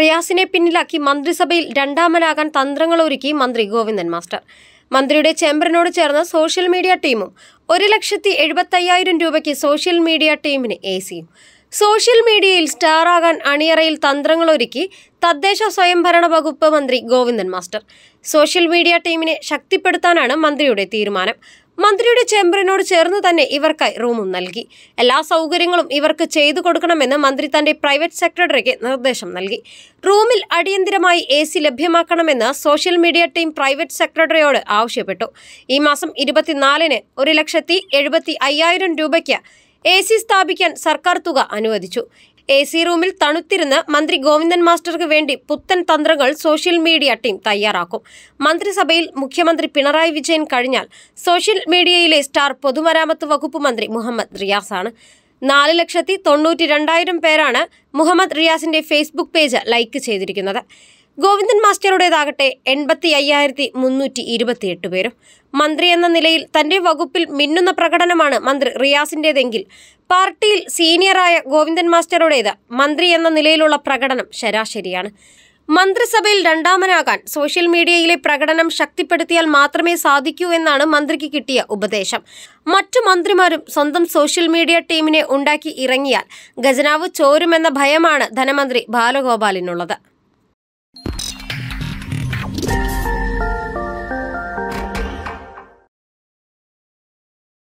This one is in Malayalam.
റിയാസിനെ പിന്നിലാക്കി മന്ത്രിസഭയിൽ രണ്ടാമനാകാൻ തന്ത്രങ്ങളൊരുക്കി മന്ത്രി ഗോവിന്ദൻ മാസ്റ്റർ മന്ത്രിയുടെ ചേംബറിനോട് ചേർന്ന സോഷ്യൽ മീഡിയ ടീമും ഒരു ലക്ഷത്തി എഴുപത്തയ്യായിരം രൂപയ്ക്ക് സോഷ്യൽ മീഡിയ ടീമിന് എ സിയും സോഷ്യൽ മീഡിയയിൽ സ്റ്റാറാകാൻ അണിയറയിൽ തന്ത്രങ്ങളൊരുക്കി തദ്ദേശ സ്വയംഭരണ വകുപ്പ് മന്ത്രി ഗോവിന്ദൻ മാസ്റ്റർ സോഷ്യൽ മീഡിയ ടീമിനെ ശക്തിപ്പെടുത്താനാണ് മന്ത്രിയുടെ തീരുമാനം മന്ത്രിയുടെ ചേംബറിനോട് ചേർന്ന് തന്നെ ഇവർക്കായി റൂമും നൽകി എല്ലാ സൗകര്യങ്ങളും ഇവർക്ക് ചെയ്തു കൊടുക്കണമെന്ന് മന്ത്രി തന്റെ പ്രൈവറ്റ് സെക്രട്ടറിക്ക് നിർദ്ദേശം നൽകി റൂമിൽ അടിയന്തിരമായി എ സി ലഭ്യമാക്കണമെന്ന് സോഷ്യൽ മീഡിയ ടീം പ്രൈവറ്റ് സെക്രട്ടറിയോട് ആവശ്യപ്പെട്ടു ഈ മാസം ഇരുപത്തിനാലിന് ഒരു ലക്ഷത്തി എഴുപത്തി അയ്യായിരം രൂപയ്ക്ക് എ സി സ്ഥാപിക്കാൻ സർക്കാർ തുക അനുവദിച്ചു എ സി റൂമിൽ തണുത്തിരുന്ന് മന്ത്രി ഗോവിന്ദൻ മാസ്റ്റർക്ക് വേണ്ടി പുത്തൻ തന്ത്രങ്ങൾ സോഷ്യൽ മീഡിയ ടീം തയ്യാറാക്കും മന്ത്രിസഭയിൽ മുഖ്യമന്ത്രി പിണറായി വിജയൻ കഴിഞ്ഞാൽ സോഷ്യൽ മീഡിയയിലെ സ്റ്റാർ പൊതുമരാമത്ത് വകുപ്പ് മന്ത്രി മുഹമ്മദ് റിയാസാണ് നാല് ലക്ഷത്തി തൊണ്ണൂറ്റി രണ്ടായിരം പേരാണ് മുഹമ്മദ് റിയാസിന്റെ ഫേസ്ബുക്ക് പേജ് ലൈക്ക് ചെയ്തിരിക്കുന്നത് ഗോവിന്ദൻ മാസ്റ്ററുടേതാകട്ടെ എൺപത്തി അയ്യായിരത്തി മുന്നൂറ്റി ഇരുപത്തിയെട്ട് പേരും മന്ത്രി എന്ന നിലയിൽ തന്റെ വകുപ്പിൽ മിന്നുന്ന പ്രകടനമാണ് മന്ത്രി റിയാസിൻ്റെതെങ്കിൽ പാർട്ടിയിൽ സീനിയറായ ഗോവിന്ദൻ മാസ്റ്ററുടേത് മന്ത്രി എന്ന നിലയിലുള്ള പ്രകടനം ശരാശരിയാണ് മന്ത്രിസഭയിൽ രണ്ടാമനാകാൻ സോഷ്യൽ മീഡിയയിലെ പ്രകടനം ശക്തിപ്പെടുത്തിയാൽ മാത്രമേ സാധിക്കൂ എന്നാണ് മന്ത്രിക്ക് കിട്ടിയ ഉപദേശം മറ്റു മന്ത്രിമാരും സ്വന്തം സോഷ്യൽ മീഡിയ ടീമിനെ ഉണ്ടാക്കി ഇറങ്ങിയാൽ ഖജനാവ് ചോരുമെന്ന ഭയമാണ് ധനമന്ത്രി ബാലഗോപാലിനുള്ളത്